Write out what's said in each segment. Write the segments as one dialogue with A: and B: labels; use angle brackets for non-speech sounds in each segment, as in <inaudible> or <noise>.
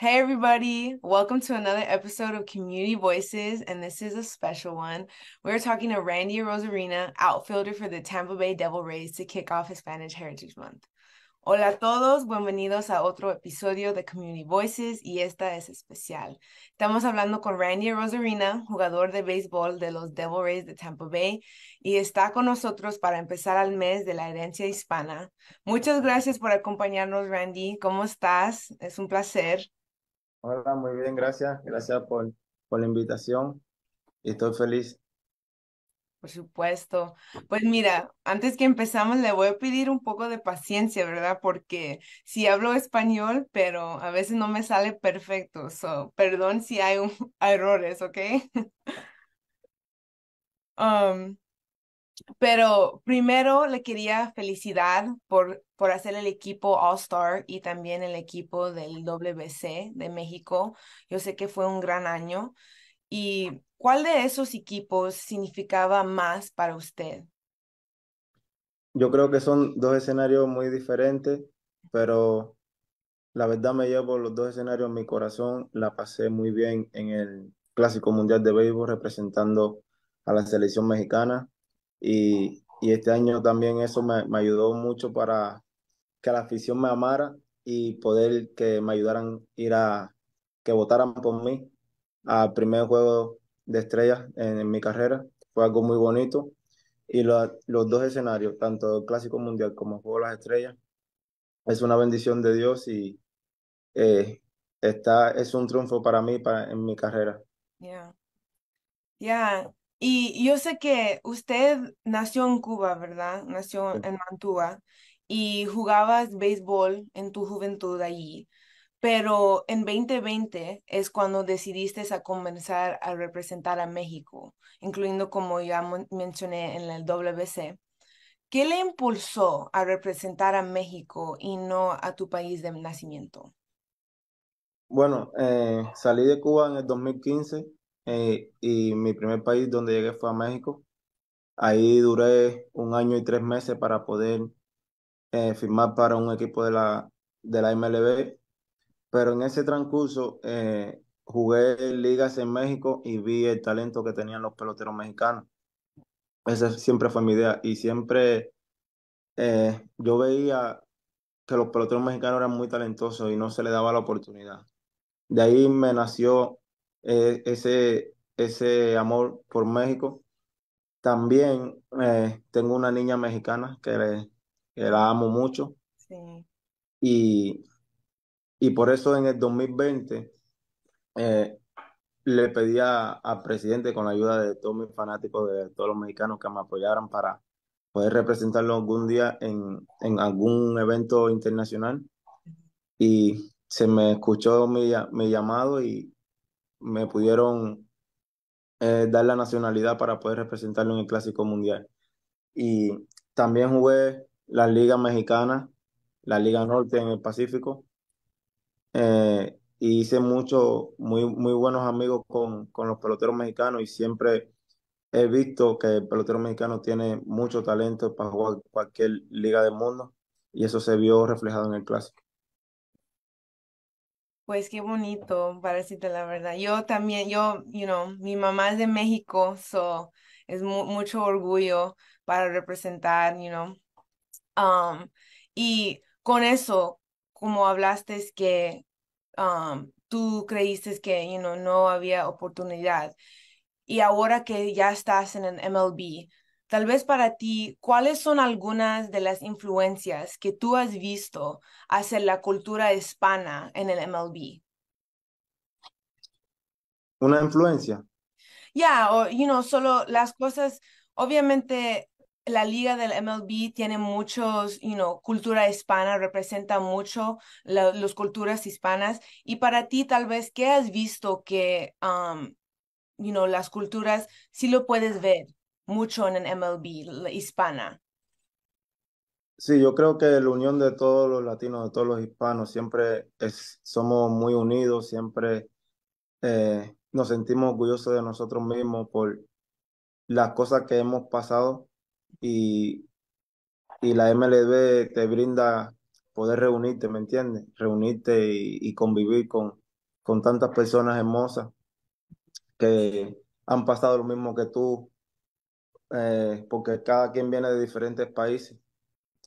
A: Hey, everybody, welcome to another episode of Community Voices, and this is a special one. We're talking to Randy Rosarina, outfielder for the Tampa Bay Devil Rays, to kick off Hispanic Heritage Month. Hola a todos, bienvenidos a otro episodio de Community Voices y esta es especial. Estamos hablando con Randy Rosarina, jugador de béisbol de los Devil Rays de Tampa Bay y está con nosotros para empezar al mes de la herencia hispana. Muchas gracias por acompañarnos, Randy. ¿Cómo estás? Es un placer.
B: Hola, muy bien, gracias. Gracias por, por la invitación. Estoy feliz.
A: Por supuesto. Pues mira, antes que empezamos le voy a pedir un poco de paciencia, ¿verdad? Porque si hablo español, pero a veces no me sale perfecto. So, perdón si hay <laughs> errores, ¿ok? <laughs> Um, pero primero le quería felicitar por, por hacer el equipo All Star y también el equipo del WC de México. Yo sé que fue un gran año. ¿Y cuál de esos equipos significaba más para usted?
B: Yo creo que son dos escenarios muy diferentes, pero la verdad me llevo los dos escenarios en mi corazón. La pasé muy bien en el Clásico Mundial de Béisbol representando a la selección mexicana y, este año también eso me, me, ayudó mucho para que la afición me amara y poder que me ayudaran ir a que votaran por mí al primer juego de estrellas en, mi carrera. Fue algo muy bonito. Y los dos escenarios, tanto el Clásico Mundial como el Juego de las Estrellas, es una bendición de Dios y eh, está, es un triunfo para mí para, en mi carrera.
A: ya ya y yo sé que usted nació en Cuba, ¿verdad? Nació en Mantua y jugabas béisbol en tu juventud allí, pero en 2020 es cuando decidiste a comenzar a representar a México, incluyendo como ya mencioné en el WC. ¿Qué le impulsó a representar a México y no a tu país de nacimiento?
B: Bueno, eh, salí de Cuba en el 2015 eh, y mi primer país donde llegué fue a México. Ahí duré un año y tres meses para poder eh, firmar para un equipo de la, de la MLB, pero en ese transcurso eh, jugué ligas en México y vi el talento que tenían los peloteros mexicanos. Esa siempre fue mi idea y siempre eh, yo veía que los peloteros mexicanos eran muy talentosos y no se les daba la oportunidad. De ahí me nació eh, ese, ese amor por México. También eh, tengo una niña mexicana que, la amo mucho. Y, por eso en el 2020 eh, le pedí al presidente, con la ayuda de todos mis fanáticos, de todos los mexicanos que me apoyaran para poder representarlo algún día en, algún evento internacional. Y se me escuchó mi llamado y, me pudieron eh, dar la nacionalidad para poder representarlo en el Clásico Mundial. Y también jugué la Liga Mexicana, la Liga Norte en el Pacífico. Eh, y hice muchos, muy, muy buenos amigos con, con los peloteros mexicanos y siempre he visto que el pelotero mexicano tiene mucho talento para jugar cualquier liga del mundo y eso se vio reflejado en el clásico.
A: Pues qué bonito, para decirte la verdad. Yo también, yo, you know, mi mamá es de México, so es mucho orgullo para representar, you know. Um, y con eso, como hablaste, es que um, tú creíste que, you know, no había oportunidad. Y ahora que ya estás en el MLB, Tal vez para ti, ¿cuáles son algunas de las influencias que tú has visto hacia la cultura hispana en el MLB?
B: Una influencia.
A: Ya, yeah, o, you know, solo las cosas, obviamente la liga del MLB tiene muchos, you know, cultura hispana, representa mucho las culturas hispanas. Y para ti, tal vez, ¿qué has visto que, um, you know, las culturas sí lo puedes ver mucho en el MLB hispana?
B: Sí, yo creo que la unión de todos los latinos, de todos los hispanos, siempre es, somos muy unidos, siempre eh, nos sentimos orgullosos de nosotros mismos por las cosas que hemos pasado y, y la MLB te brinda poder reunirte, ¿me entiendes? Reunirte y, y convivir con, con tantas personas hermosas que han pasado lo mismo que tú, eh, porque cada quien viene de diferentes países.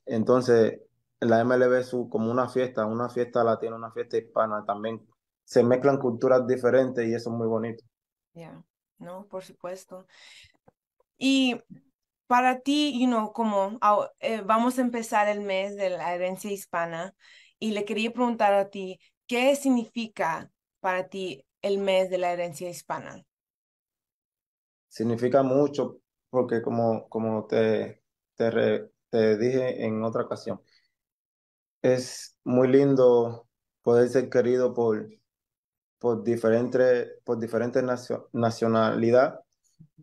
B: Entonces, la MLB es como una fiesta, una fiesta latina, una fiesta hispana también. Se mezclan culturas diferentes y eso es muy bonito.
A: Ya, no, por supuesto. Y para ti, you know, como eh, vamos a empezar el mes de la herencia hispana y le quería preguntar a ti, ¿qué significa para ti el mes de la herencia hispana?
B: Significa mucho porque como, como te, te, dije en otra ocasión, es muy lindo poder ser querido por, por diferentes por nacionalidad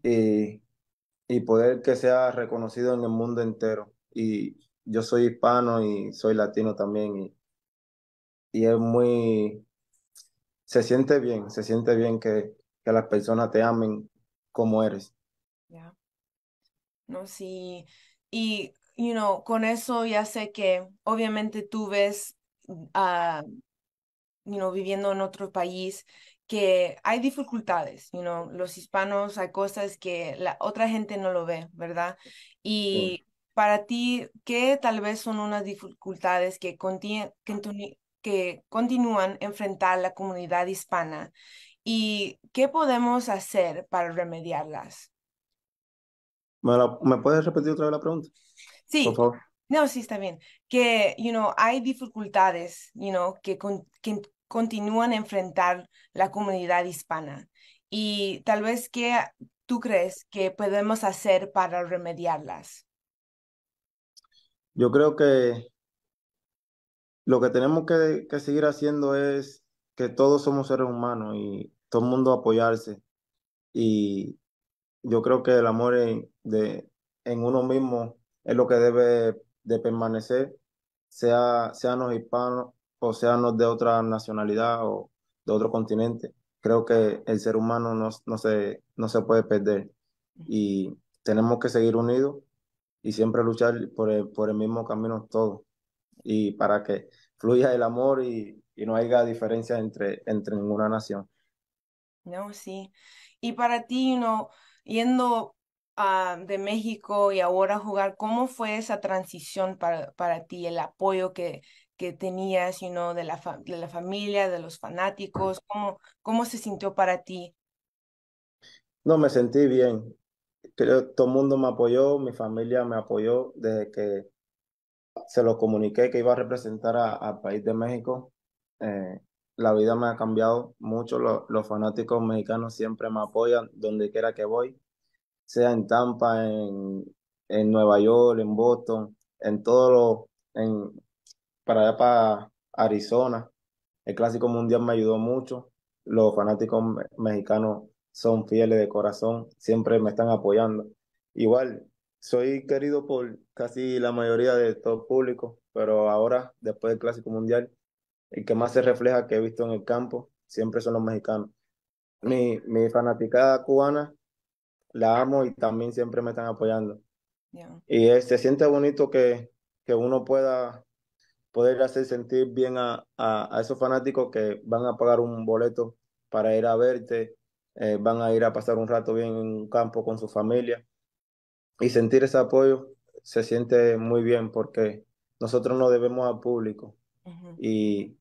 B: y, y poder que sea reconocido en el mundo entero. Y yo soy hispano y soy latino también y, y es muy, se siente bien, se siente bien que, que las personas te amen como eres.
A: ¿no? Sí, y, you know, con eso ya sé que obviamente tú ves, uh, you know, viviendo en otro país, que hay dificultades, you know, los hispanos hay cosas que la otra gente no lo ve, ¿verdad? Y para ti, ¿qué tal vez son unas dificultades que, que continúan enfrentar la comunidad hispana y qué podemos hacer para remediarlas?
B: ¿Me, ¿Me, puedes repetir otra vez la pregunta?
A: Sí. No, sí, está bien. Que, you know, hay dificultades, you know, que, que continúan a enfrentar la comunidad hispana. Y tal vez, ¿qué tú crees que podemos hacer para remediarlas?
B: Yo creo que lo que tenemos que, que seguir haciendo es que todos somos seres humanos y todo el mundo apoyarse. Y yo creo que el amor es de, en uno mismo es lo que debe de permanecer, sea, sean los hispanos o sean los de otra nacionalidad o de otro continente. Creo que el ser humano no, se, no se puede perder y tenemos que seguir unidos y siempre luchar por el, mismo camino todos y para que fluya el amor y, no haya diferencia entre, entre ninguna nación.
A: No, sí. Y para ti, you yendo Ah, de México y ahora jugar, ¿cómo fue esa transición para, para ti, el apoyo que, que tenías, sino de, la de la familia, de los fanáticos? ¿Cómo, ¿Cómo se sintió para ti?
B: No, me sentí bien. Creo que todo el mundo me apoyó, mi familia me apoyó desde que se lo comuniqué que iba a representar al país de México. Eh, la vida me ha cambiado mucho, los fanáticos mexicanos siempre me apoyan donde quiera que voy sea en Tampa, en, Nueva York, en Boston, en todos los, en, para allá para Arizona. El Clásico Mundial me ayudó mucho. Los fanáticos mexicanos son fieles de corazón, siempre me están apoyando. Igual, soy querido por casi la mayoría de todo el público, pero ahora, después del Clásico Mundial, el que más se refleja que he visto en el campo, siempre son los mexicanos. Mi, mi fanaticada cubana la amo y también siempre me están apoyando. Y se este, siente bonito que, que uno pueda poder hacer sentir bien a, esos fanáticos que van a pagar un boleto para ir a verte, eh, van a ir a pasar un rato bien en un campo con su familia. Y sentir ese apoyo se siente muy bien porque nosotros nos debemos al público y,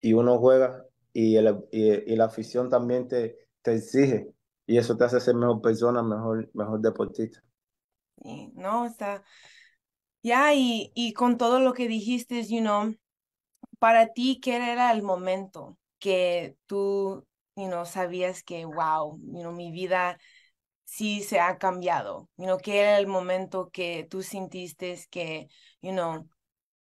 B: y, uno juega y, la afición también te, te exige y eso te hace ser mejor persona, mejor, mejor deportista. Sí,
A: no, está. Ya, y, y con todo lo que dijiste, you know, para ti, ¿qué era el momento que tú, you know, sabías que, wow, you know, mi vida sí se ha cambiado? You know, ¿Qué era el momento que tú sintiste que, you know,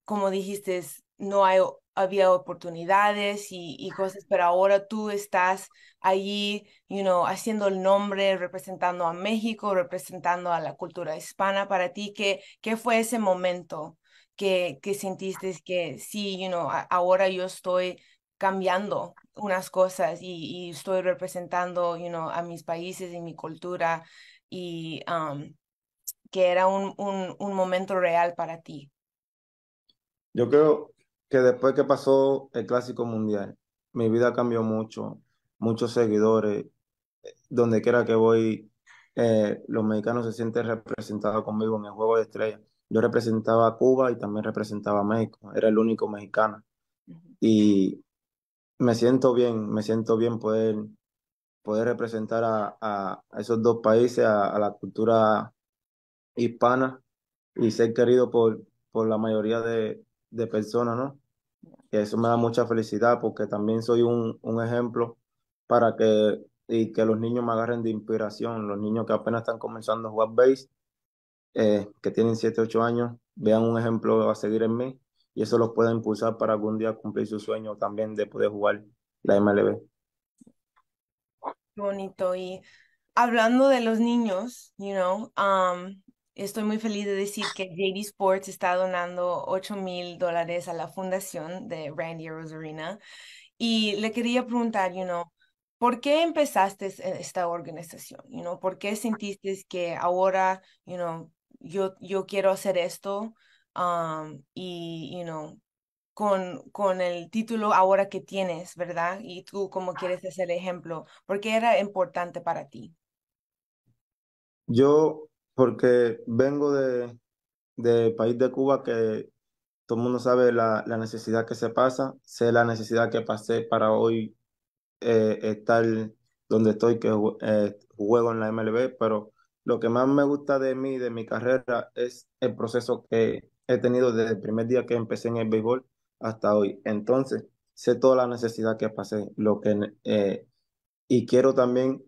A: como dijiste, no hay había oportunidades y, cosas, pero ahora tú estás allí, you know, haciendo el nombre, representando a México, representando a la cultura hispana. Para ti, ¿qué, qué fue ese momento que, que sentiste que sí, you know, ahora yo estoy cambiando unas cosas y, estoy representando, you know, a mis países y mi cultura y um, que era un, un, un momento real para ti?
B: Yo creo, que después que pasó el Clásico Mundial, mi vida cambió mucho, muchos seguidores, eh, donde quiera que voy, eh, los mexicanos se sienten representados conmigo en el Juego de estrella. Yo representaba a Cuba y también representaba a México, era el único mexicano. Y me siento bien, me siento bien poder, poder representar a, esos dos países, a, la cultura hispana y ser querido por, por la mayoría de, de personas, ¿no? Y eso me da mucha felicidad porque también soy un, un ejemplo para que, y que los niños me agarren de inspiración. Los niños que apenas están comenzando a jugar base, eh, que tienen 7, 8 años, vean un ejemplo a seguir en mí y eso los pueda impulsar para algún día cumplir su sueño también de poder jugar la MLB.
A: Bonito. Y hablando de los niños, you know, um, Estoy muy feliz de decir que JD Sports está donando 8 mil dólares a la fundación de Randy Rosarina. Y le quería preguntar, you know, ¿por qué empezaste eh, esta organización? You know, ¿Por qué sentiste que ahora, you know, yo, yo quiero hacer esto? Um, y, you know, con, con el título ahora que tienes, ¿verdad? Y tú cómo quieres hacer ejemplo, ¿por qué era importante para ti?
B: Yo porque vengo de, país de Cuba que todo el mundo sabe la, necesidad que se pasa, sé la necesidad que pasé para hoy eh, estar donde estoy, que eh, juego en la MLB, pero lo que más me gusta de mí, de mi carrera, es el proceso que he tenido desde el primer día que empecé en el béisbol hasta hoy. Entonces, sé toda la necesidad que pasé, lo que, eh, y quiero también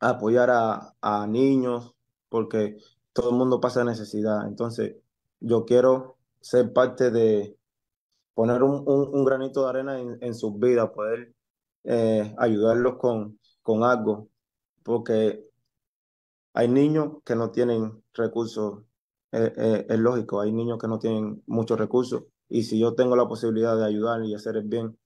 B: apoyar a niños, porque todo el mundo pasa necesidad. Entonces, yo quiero ser parte de poner un, un, granito de arena en, en sus vidas, poder eh, ayudarlos con, con algo, porque hay niños que no tienen recursos, eh, eh, es lógico, hay niños que no tienen muchos recursos, y si yo tengo la posibilidad de ayudar y hacer el bien,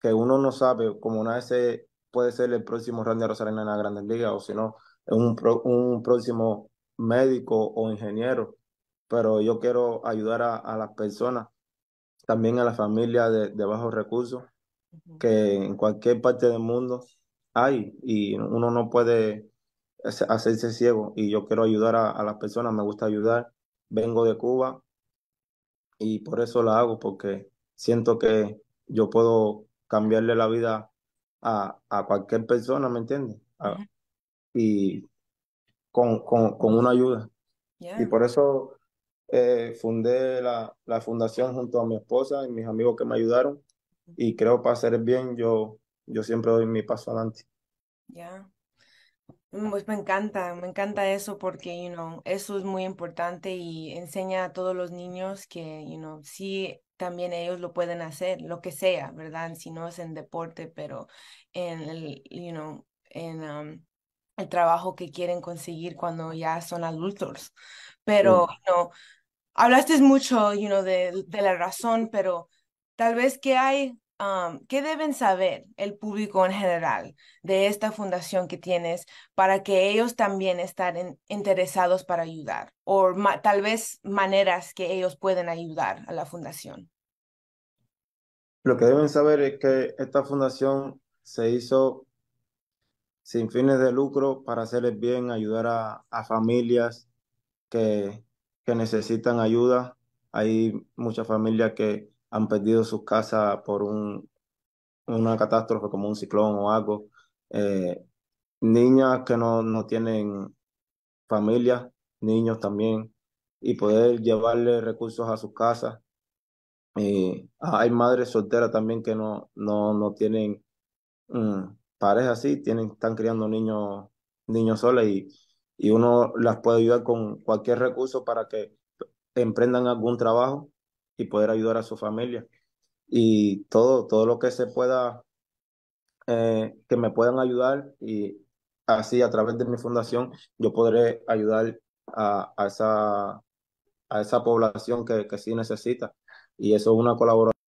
B: que uno no sabe, como una vez puede ser el próximo Randy Rosarena en la Grandes Ligas, o si no, un, un próximo médico o ingeniero, pero yo quiero ayudar a, las personas, también a las familias de, bajos recursos, que en cualquier parte del mundo hay y uno no puede hacerse ciego y yo quiero ayudar a, las personas, me gusta ayudar, vengo de Cuba y por eso la hago, porque siento que yo puedo cambiarle la vida a, a cualquier persona, ¿me entiendes? y con, con, con una ayuda. Y por eso eh, fundé la, la, fundación junto a mi esposa y mis amigos que me ayudaron. Y creo para hacer bien, yo, yo siempre doy mi paso adelante.
A: Ya. Mm, pues me encanta, me encanta eso porque, you know, eso es muy importante y enseña a todos los niños que, you know, sí, también ellos lo pueden hacer, lo que sea, ¿verdad? Si no es en deporte, pero en el, you know, en um, el trabajo que quieren conseguir cuando ya son adultos. Pero, no hablaste mucho, you de, de, la razón, pero tal vez que hay, um, ¿qué deben saber el público en general de esta fundación que tienes para que ellos también estén interesados para ayudar? O tal vez maneras que ellos pueden ayudar a la fundación.
B: Lo que deben saber es que esta fundación se hizo sin fines de lucro para hacerles bien, ayudar a, familias que, que, necesitan ayuda. Hay muchas familias que han perdido sus casas por un, una catástrofe como un ciclón o algo. Eh, niñas que no, no tienen familia, niños también, y poder llevarle recursos a sus casas. hay madres solteras también que no, no, no tienen mm, pares así tienen, están criando niños, niños solos y, y uno las puede ayudar con cualquier recurso para que emprendan algún trabajo y poder ayudar a su familia. Y todo, todo lo que se pueda, eh, que me puedan ayudar y así a través de mi fundación yo podré ayudar a, esa, a esa población que sí necesita. Y eso es una colaboración.